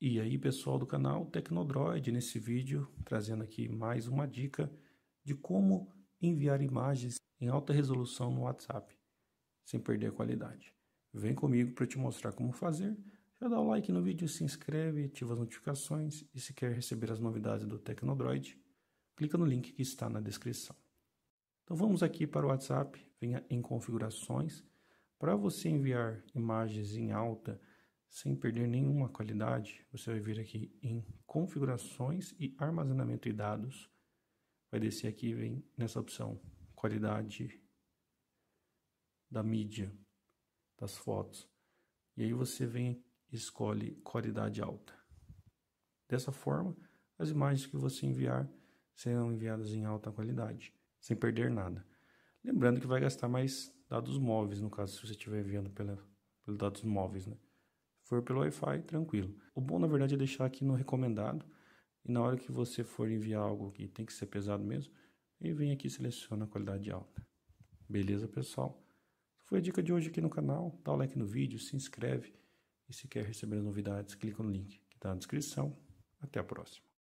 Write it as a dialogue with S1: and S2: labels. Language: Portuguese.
S1: E aí pessoal do canal Tecnodroid, nesse vídeo trazendo aqui mais uma dica de como enviar imagens em alta resolução no WhatsApp, sem perder a qualidade. Vem comigo para te mostrar como fazer, já dá o like no vídeo, se inscreve, ativa as notificações e se quer receber as novidades do Tecnodroid, clica no link que está na descrição. Então vamos aqui para o WhatsApp, venha em configurações, para você enviar imagens em alta resolução, sem perder nenhuma qualidade, você vai vir aqui em configurações e armazenamento de dados. Vai descer aqui vem nessa opção qualidade da mídia, das fotos. E aí você vem escolhe qualidade alta. Dessa forma, as imagens que você enviar serão enviadas em alta qualidade, sem perder nada. Lembrando que vai gastar mais dados móveis, no caso, se você estiver enviando pela, pelos dados móveis, né? for pelo Wi-Fi, tranquilo. O bom, na verdade, é deixar aqui no recomendado. E na hora que você for enviar algo que tem que ser pesado mesmo, e vem aqui e seleciona a qualidade alta. Beleza, pessoal? Foi a dica de hoje aqui no canal. Dá o like no vídeo, se inscreve. E se quer receber novidades, clica no link que está na descrição. Até a próxima.